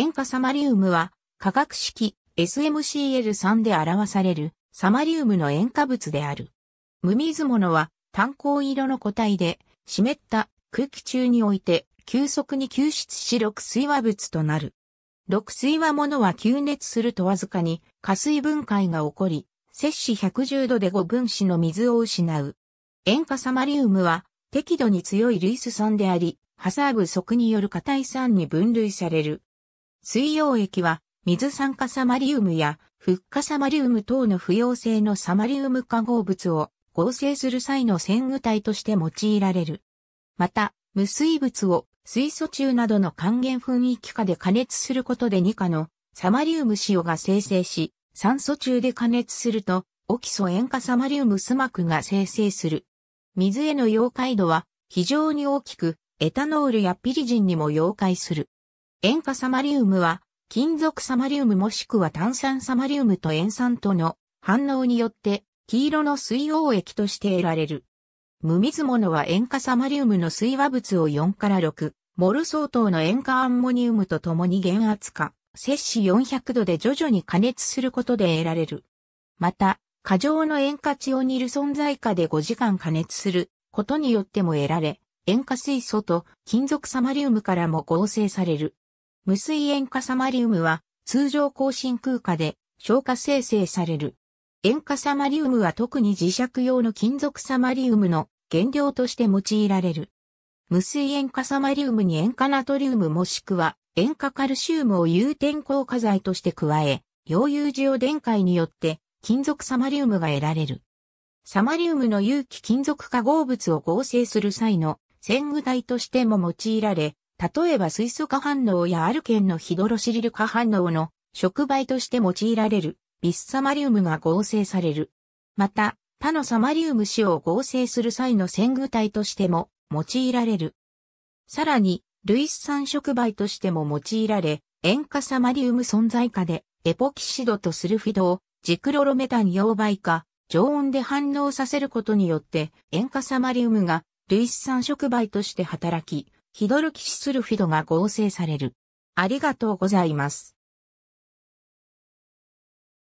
塩化サマリウムは、化学式 SMCl3 で表されるサマリウムの塩化物である。無水物は炭鉱色の固体で、湿った空気中において急速に吸出し6水和物となる。6水和物は吸熱するとわずかに加水分解が起こり、摂氏110度で5分子の水を失う。塩化サマリウムは適度に強いイス酸であり、ハサーブ則による硬い酸に分類される。水溶液は水酸化サマリウムやフッ化サマリウム等の不溶性のサマリウム化合物を合成する際の染具体として用いられる。また、無水物を水素中などの還元雰囲気下で加熱することで2価のサマリウム塩が生成し、酸素中で加熱すると、オキソ塩化サマリウムス膜が生成する。水への溶解度は非常に大きく、エタノールやピリジンにも溶解する。塩化サマリウムは、金属サマリウムもしくは炭酸サマリウムと塩酸との反応によって、黄色の水溶液として得られる。無水物は塩化サマリウムの水和物を4から6、モル相当の塩化アンモニウムと共に減圧化、摂氏400度で徐々に加熱することで得られる。また、過剰の塩化チオニル存在下で5時間加熱することによっても得られ、塩化水素と金属サマリウムからも合成される。無水塩化サマリウムは通常更新空化で消化生成される。塩化サマリウムは特に磁石用の金属サマリウムの原料として用いられる。無水塩化サマリウムに塩化ナトリウムもしくは塩化カルシウムを融点硬化剤として加え、溶融を電解によって金属サマリウムが得られる。サマリウムの有機金属化合物を合成する際の繊具体としても用いられ、例えば水素化反応やアルケンのヒドロシリル化反応の触媒として用いられるビッサマリウムが合成される。また、他のサマリウム子を合成する際の潜具体としても用いられる。さらに、類酸触媒としても用いられ、塩化サマリウム存在化でエポキシドとスルフィドをジクロロメタン溶媒化、常温で反応させることによって塩化サマリウムが類酸触媒として働き、ヒドルキシスルフィドが合成される。ありがとうございます。